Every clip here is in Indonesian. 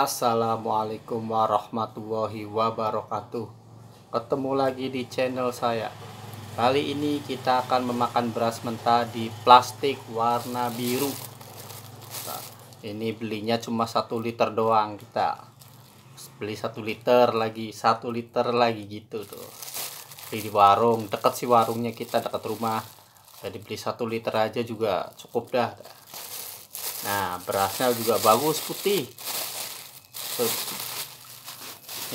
Assalamualaikum warahmatullahi wabarakatuh Ketemu lagi di channel saya Kali ini kita akan memakan beras mentah di plastik warna biru nah, Ini belinya cuma 1 liter doang kita Beli 1 liter lagi, 1 liter lagi gitu tuh di warung, deket si warungnya kita, deket rumah Jadi beli 1 liter aja juga cukup dah Nah berasnya juga bagus putih tuh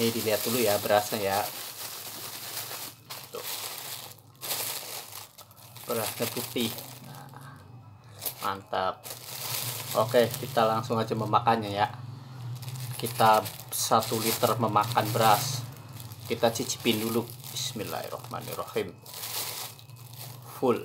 ini dilihat dulu ya berasnya ya tuh berasnya putih nah, mantap oke kita langsung aja memakannya ya kita satu liter memakan beras kita cicipin dulu Bismillahirrahmanirrahim full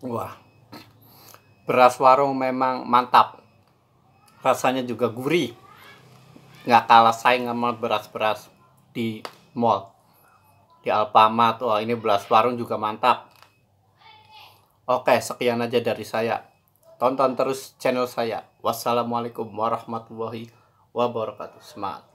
Wah, beras warung memang mantap. Rasanya juga gurih. Nggak kalah saing sama beras-beras di mall. Di Alfamart, wah ini beras warung juga mantap. Oke, sekian aja dari saya. Tonton terus channel saya. Wassalamualaikum warahmatullahi wabarakatuh. Semangat.